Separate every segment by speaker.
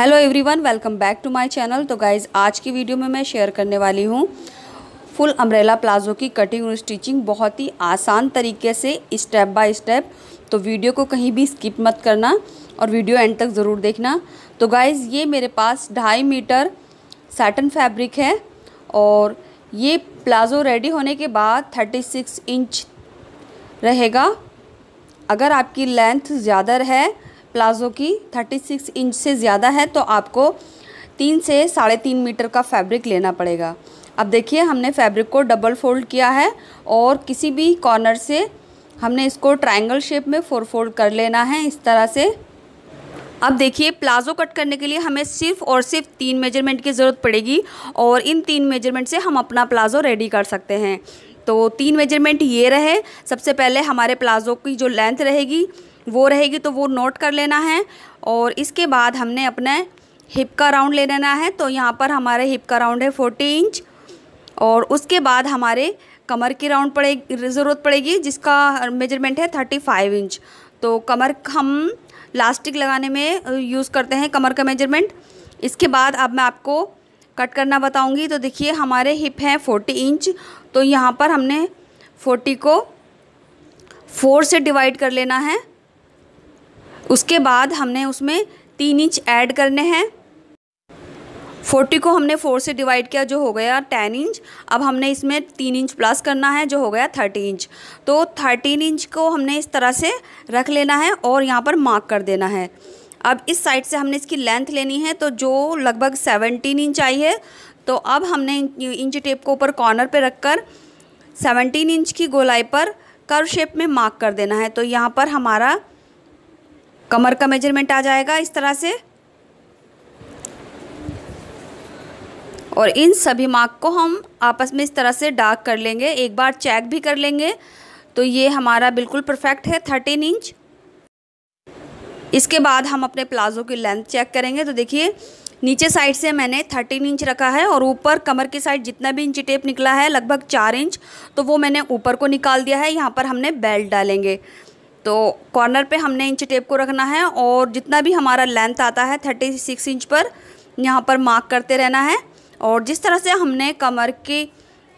Speaker 1: hello everyone welcome back to my channel तो guys आज की वीडियो में मैं शेयर करने वाली हूँ फुल अम्ब्रेला प्लाजो की कटिंग और स्टिचिंग बहुत ही आसान तरीके से स्टेप बाय स्टेप तो वीडियो को कहीं भी स्किप मत करना और वीडियो एंड तक ज़रूर देखना तो गाइज़ ये मेरे पास ढाई मीटर साटन फैब्रिक है और ये प्लाजो रेडी होने के बाद थर्टी सिक्स इंच रहेगा अगर आपकी लेंथ ज़्यादा है प्लाज़ो की 36 इंच से ज़्यादा है तो आपको तीन से साढ़े तीन मीटर का फैब्रिक लेना पड़ेगा अब देखिए हमने फैब्रिक को डबल फोल्ड किया है और किसी भी कॉर्नर से हमने इसको ट्रायंगल शेप में फोर फोल्ड कर लेना है इस तरह से अब देखिए प्लाज़ो कट करने के लिए हमें सिर्फ और सिर्फ तीन मेजरमेंट की ज़रूरत पड़ेगी और इन तीन मेजरमेंट से हम अपना प्लाज़ो रेडी कर सकते हैं तो तीन मेजरमेंट ये रहे सबसे पहले हमारे प्लाज़ो की जो लेंथ रहेगी वो रहेगी तो वो नोट कर लेना है और इसके बाद हमने अपने हिप का राउंड ले लेना है तो यहाँ पर हमारे हिप का राउंड है फोर्टी इंच और उसके बाद हमारे कमर की राउंड पड़ेगी ज़रूरत पड़ेगी जिसका मेजरमेंट है थर्टी फाइव इंच तो कमर हम लास्टिक लगाने में यूज़ करते हैं कमर का मेजरमेंट इसके बाद अब मैं आपको कट करना बताऊंगी तो देखिए हमारे हिप हैं फोर्टी इंच तो यहाँ पर हमने फोर्टी को फोर से डिवाइड कर लेना है उसके बाद हमने उसमें तीन इंच ऐड करने हैं फोर्टी को हमने फोर से डिवाइड किया जो हो गया टेन इंच अब हमने इसमें तीन इंच प्लस करना है जो हो गया थर्टी इंच तो थर्टीन इंच को हमने इस तरह से रख लेना है और यहाँ पर मार्क कर देना है अब इस साइड से हमने इसकी लेंथ लेनी है तो जो लगभग सेवनटीन इंच आई है तो अब हमने इंच टेप को ऊपर कॉर्नर पर रख कर सेवनटीन इंच की गोलाई पर कर्व शेप में मार्क कर देना है तो यहाँ पर हमारा कमर का मेजरमेंट आ जाएगा इस तरह से और इन सभी मार्क को हम आपस में इस तरह से डार्क कर लेंगे एक बार चेक भी कर लेंगे तो ये हमारा बिल्कुल परफेक्ट है थर्टीन इंच इसके बाद हम अपने प्लाज़ो की लेंथ चेक करेंगे तो देखिए नीचे साइड से मैंने थर्टीन इंच रखा है और ऊपर कमर की साइड जितना भी इंची टेप निकला है लगभग चार इंच तो वो मैंने ऊपर को निकाल दिया है यहाँ पर हमने बेल्ट डालेंगे तो कॉर्नर पे हमने इंच टेप को रखना है और जितना भी हमारा लेंथ आता है थर्टी सिक्स इंच पर यहाँ पर मार्क करते रहना है और जिस तरह से हमने कमर के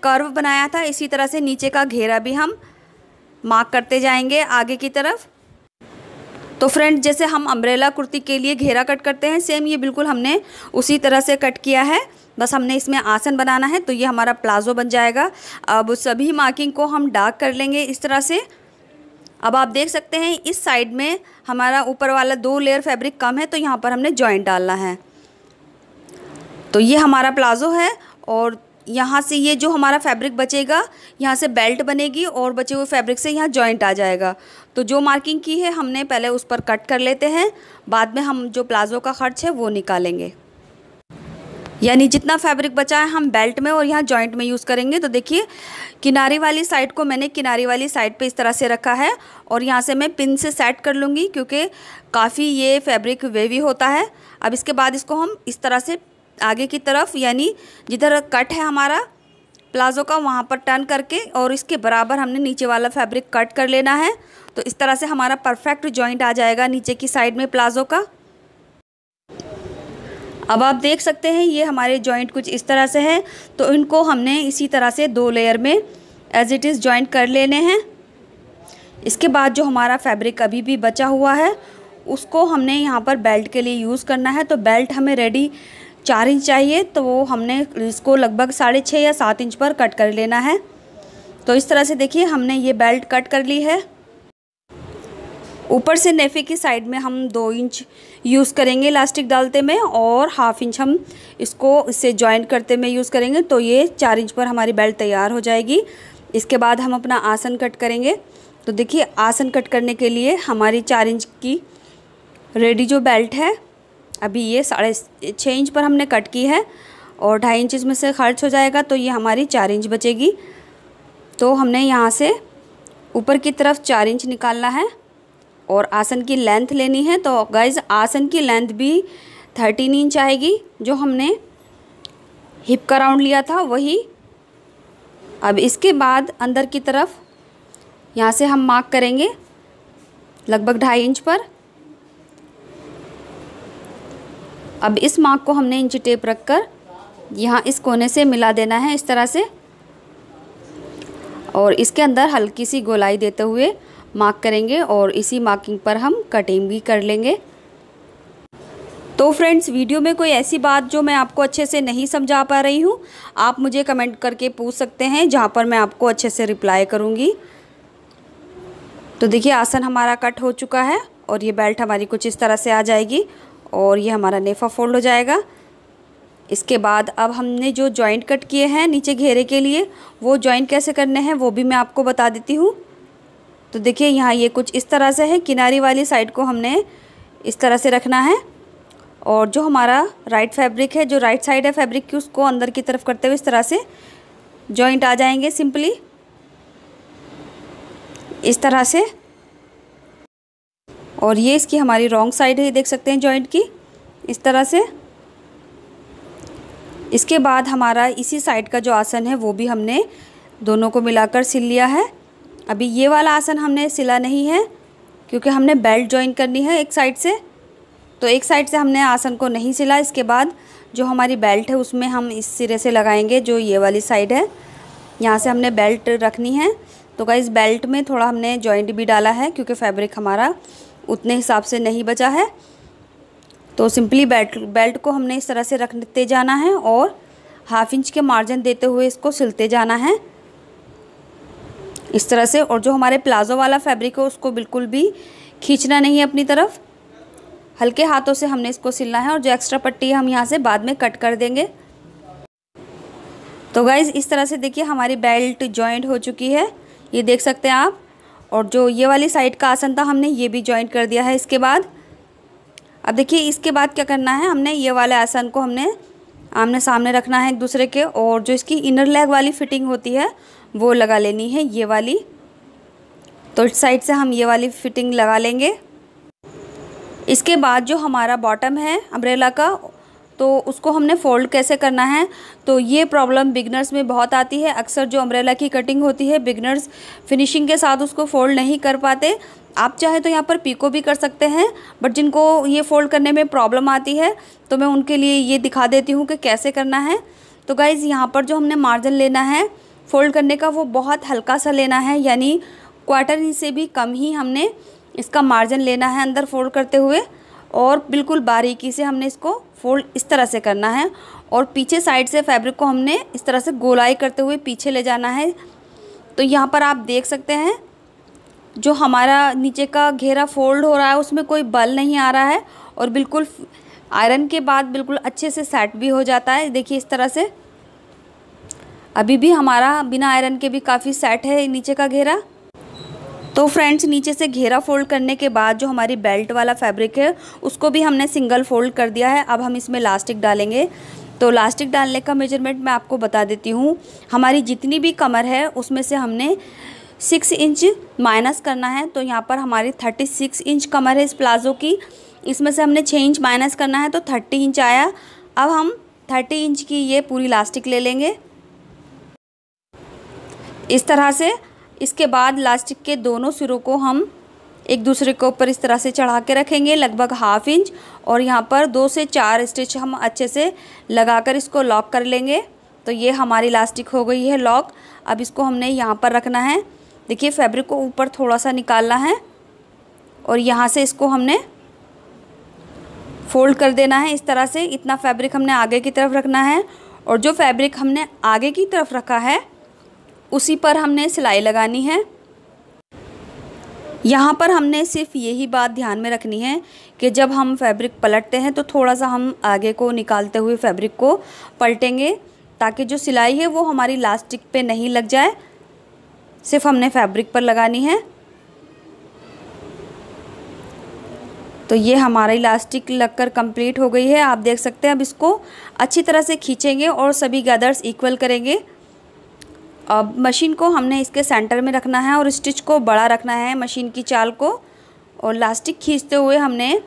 Speaker 1: कर्व बनाया था इसी तरह से नीचे का घेरा भी हम मार्क करते जाएंगे आगे की तरफ तो फ्रेंड जैसे हम अम्ब्रेला कुर्ती के लिए घेरा कट करते हैं सेम ये बिल्कुल हमने उसी तरह से कट किया है बस हमने इसमें आसन बनाना है तो ये हमारा प्लाजो बन जाएगा अब सभी मार्किंग को हम डार्क कर लेंगे इस तरह से अब आप देख सकते हैं इस साइड में हमारा ऊपर वाला दो लेयर फैब्रिक कम है तो यहाँ पर हमने जॉइंट डालना है तो ये हमारा प्लाज़ो है और यहाँ से ये जो हमारा फैब्रिक बचेगा यहाँ से बेल्ट बनेगी और बचे हुए फैब्रिक से यहाँ जॉइंट आ जाएगा तो जो मार्किंग की है हमने पहले उस पर कट कर लेते हैं बाद में हम जो प्लाज़ो का खर्च है वो निकालेंगे यानी जितना फैब्रिक बचा है हम बेल्ट में और यहाँ जॉइंट में यूज़ करेंगे तो देखिए किनारे वाली साइड को मैंने किनारे वाली साइड पे इस तरह से रखा है और यहाँ से मैं पिन से सेट कर लूँगी क्योंकि काफ़ी ये फैब्रिक वेवी होता है अब इसके बाद इसको हम इस तरह से आगे की तरफ यानी जिधर कट है हमारा प्लाज़ो का वहाँ पर टर्न करके और इसके बराबर हमने नीचे वाला फैब्रिक कट कर लेना है तो इस तरह से हमारा परफेक्ट जॉइंट आ जाएगा नीचे की साइड में प्लाज़ो का अब आप देख सकते हैं ये हमारे जॉइंट कुछ इस तरह से हैं तो इनको हमने इसी तरह से दो लेयर में एज़ इट इज़ जॉइंट कर लेने हैं इसके बाद जो हमारा फैब्रिक अभी भी बचा हुआ है उसको हमने यहाँ पर बेल्ट के लिए यूज़ करना है तो बेल्ट हमें रेडी चार इंच चाहिए तो वो हमने इसको लगभग साढ़े छः या सात इंच पर कट कर लेना है तो इस तरह से देखिए हमने ये बेल्ट कट कर ली है ऊपर से नेफे की साइड में हम दो इंच यूज़ करेंगे इलास्टिक डालते में और हाफ इंच हम इसको इससे जॉइंट करते में यूज़ करेंगे तो ये चार इंच पर हमारी बेल्ट तैयार हो जाएगी इसके बाद हम अपना आसन कट करेंगे तो देखिए आसन कट करने के लिए हमारी चार इंच की रेडी जो बेल्ट है अभी ये साढ़े छः इंच पर हमने कट की है और ढाई इंच इसमें से खर्च हो जाएगा तो ये हमारी चार इंच बचेगी तो हमने यहाँ से ऊपर की तरफ चार इंच निकालना है और आसन की लेंथ लेनी है तो गाइज आसन की लेंथ भी थर्टीन इंच आएगी जो हमने हिप का राउंड लिया था वही अब इसके बाद अंदर की तरफ यहाँ से हम मार्क करेंगे लगभग ढाई इंच पर अब इस मार्क को हमने इंची टेप रख कर यहाँ इस कोने से मिला देना है इस तरह से और इसके अंदर हल्की सी गोलाई देते हुए मार्क करेंगे और इसी मार्किंग पर हम कटिंग भी कर लेंगे तो फ्रेंड्स वीडियो में कोई ऐसी बात जो मैं आपको अच्छे से नहीं समझा पा रही हूँ आप मुझे कमेंट करके पूछ सकते हैं जहाँ पर मैं आपको अच्छे से रिप्लाई करूँगी तो देखिए आसन हमारा कट हो चुका है और ये बेल्ट हमारी कुछ इस तरह से आ जाएगी और ये हमारा नेफा फोल्ड हो जाएगा इसके बाद अब हमने जो जॉइंट कट किए हैं नीचे घेरे के लिए वो जॉइंट कैसे करने हैं वो भी मैं आपको बता देती हूँ तो देखिए यहाँ ये कुछ इस तरह से है किनारी वाली साइड को हमने इस तरह से रखना है और जो हमारा राइट फैब्रिक है जो राइट साइड है फैब्रिक की उसको अंदर की तरफ करते हुए इस तरह से जॉइंट आ जाएंगे सिंपली इस तरह से और ये इसकी हमारी रॉन्ग साइड है देख सकते हैं जॉइंट की इस तरह से इसके बाद हमारा इसी साइड का जो आसन है वो भी हमने दोनों को मिलाकर सिल लिया है अभी ये वाला आसन हमने सिला नहीं है क्योंकि हमने बेल्ट ज्वाइन करनी है एक साइड से तो एक साइड से हमने आसन को नहीं सिला इसके बाद जो हमारी बेल्ट है उसमें हम इस सिरे से लगाएंगे जो ये वाली साइड है यहाँ से हमने बेल्ट रखनी है तो क्या बेल्ट में थोड़ा हमने जॉइंट भी डाला है क्योंकि फैब्रिक हमारा उतने हिसाब से नहीं बचा है तो सिंपली बेल्ट बेल्ट को हमने इस तरह से रखते जाना है और हाफ इंच के मार्जिन देते हुए इसको सिलते जाना है इस तरह से और जो हमारे प्लाज़ो वाला फैब्रिक है उसको बिल्कुल भी खींचना नहीं है अपनी तरफ हल्के हाथों से हमने इसको सिलना है और जो एक्स्ट्रा पट्टी हम यहाँ से बाद में कट कर देंगे तो गाइज़ इस तरह से देखिए हमारी बेल्ट जॉइंट हो चुकी है ये देख सकते हैं आप और जो ये वाली साइड का आसन था हमने ये भी जॉइंट कर दिया है इसके बाद अब देखिए इसके बाद क्या करना है हमने ये वाले आसन को हमने आमने सामने रखना है एक दूसरे के और जो इसकी इनर लेग वाली फिटिंग होती है वो लगा लेनी है ये वाली तो साइड से हम ये वाली फिटिंग लगा लेंगे इसके बाद जो हमारा बॉटम है अम्ब्रेला का तो उसको हमने फ़ोल्ड कैसे करना है तो ये प्रॉब्लम बिगनर्स में बहुत आती है अक्सर जो अम्ब्रेला की कटिंग होती है बिगनर्स फिनिशिंग के साथ उसको फ़ोल्ड नहीं कर पाते आप चाहे तो यहाँ पर पीको भी कर सकते हैं बट जिनको ये फ़ोल्ड करने में प्रॉब्लम आती है तो मैं उनके लिए ये दिखा देती हूँ कि कैसे करना है तो गाइज़ यहाँ पर जो हमने मार्जिन लेना है फोल्ड करने का वो बहुत हल्का सा लेना है यानी क्वार्टर इंच से भी कम ही हमने इसका मार्जिन लेना है अंदर फोल्ड करते हुए और बिल्कुल बारीकी से हमने इसको फोल्ड इस तरह से करना है और पीछे साइड से फैब्रिक को हमने इस तरह से गोलाई करते हुए पीछे ले जाना है तो यहाँ पर आप देख सकते हैं जो हमारा नीचे का घेरा फोल्ड हो रहा है उसमें कोई बल नहीं आ रहा है और बिल्कुल आयरन के बाद बिल्कुल अच्छे से सेट भी हो जाता है देखिए इस तरह से अभी भी हमारा बिना आयरन के भी काफ़ी सेट है नीचे का घेरा तो फ्रेंड्स नीचे से घेरा फोल्ड करने के बाद जो हमारी बेल्ट वाला फैब्रिक है उसको भी हमने सिंगल फोल्ड कर दिया है अब हम इसमें लास्टिक डालेंगे तो लास्टिक डालने का मेजरमेंट मैं आपको बता देती हूँ हमारी जितनी भी कमर है उसमें से हमने सिक्स इंच माइनस करना है तो यहाँ पर हमारी थर्टी सिक्स इंच कमर है इस प्लाज़ो की इसमें से हमने छः इंच माइनस करना है तो थर्टी इंच आया अब हम थर्टी इंच की ये पूरी लास्टिक ले लेंगे इस तरह से इसके बाद लास्टिक के दोनों सिरों को हम एक दूसरे के ऊपर इस तरह से चढ़ा के रखेंगे लगभग हाफ इंच और यहाँ पर दो से चार स्टिच हम अच्छे से लगाकर इसको लॉक कर लेंगे तो ये हमारी लास्टिक हो गई है लॉक अब इसको हमने यहाँ पर रखना है देखिए फैब्रिक को ऊपर थोड़ा सा निकालना है और यहाँ से इसको हमने फोल्ड कर देना है इस तरह से इतना फैब्रिक हमने आगे की तरफ रखना है और जो फैब्रिक हमने आगे की तरफ रखा है उसी पर हमने सिलाई लगानी है यहाँ पर हमने सिर्फ यही बात ध्यान में रखनी है कि जब हम फैब्रिक पलटते हैं तो थोड़ा सा हम आगे को निकालते हुए फैब्रिक को पलटेंगे ताकि जो सिलाई है वो हमारी लास्टिक पे नहीं लग जाए सिर्फ हमने फैब्रिक पर लगानी है तो ये हमारी लास्टिक लगकर कंप्लीट हो गई है आप देख सकते हैं अब इसको अच्छी तरह से खींचेंगे और सभी गदर्स इक्वल करेंगे अब मशीन को हमने इसके सेंटर में रखना है और स्टिच को बड़ा रखना है मशीन की चाल को और लास्टिक खींचते हुए हमने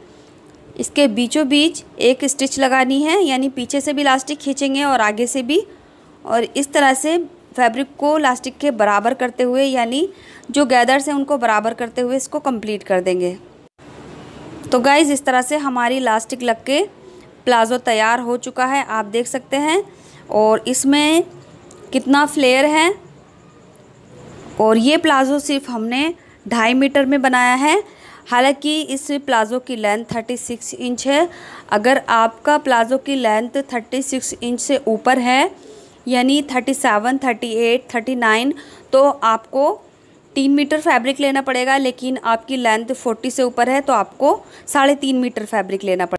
Speaker 1: इसके बीचों बीच एक स्टिच लगानी है यानी पीछे से भी लास्टिक खींचेंगे और आगे से भी और इस तरह से फैब्रिक को लास्टिक के बराबर करते हुए यानी जो गैदर्स हैं उनको बराबर करते हुए इसको कंप्लीट कर देंगे तो गाइज़ इस तरह से हमारी लास्टिक लग के प्लाज़ो तैयार हो चुका है आप देख सकते हैं और इसमें कितना फ्लेयर है और ये प्लाज़ो सिर्फ हमने ढाई मीटर में बनाया है हालांकि इस प्लाज़ो की लेंथ 36 इंच है अगर आपका प्लाज़ो की लेंथ 36 इंच से ऊपर है यानी 37, 38, 39 तो आपको तीन मीटर फैब्रिक लेना पड़ेगा लेकिन आपकी लेंथ 40 से ऊपर है तो आपको साढ़े तीन मीटर फैब्रिक लेना पड़ेगा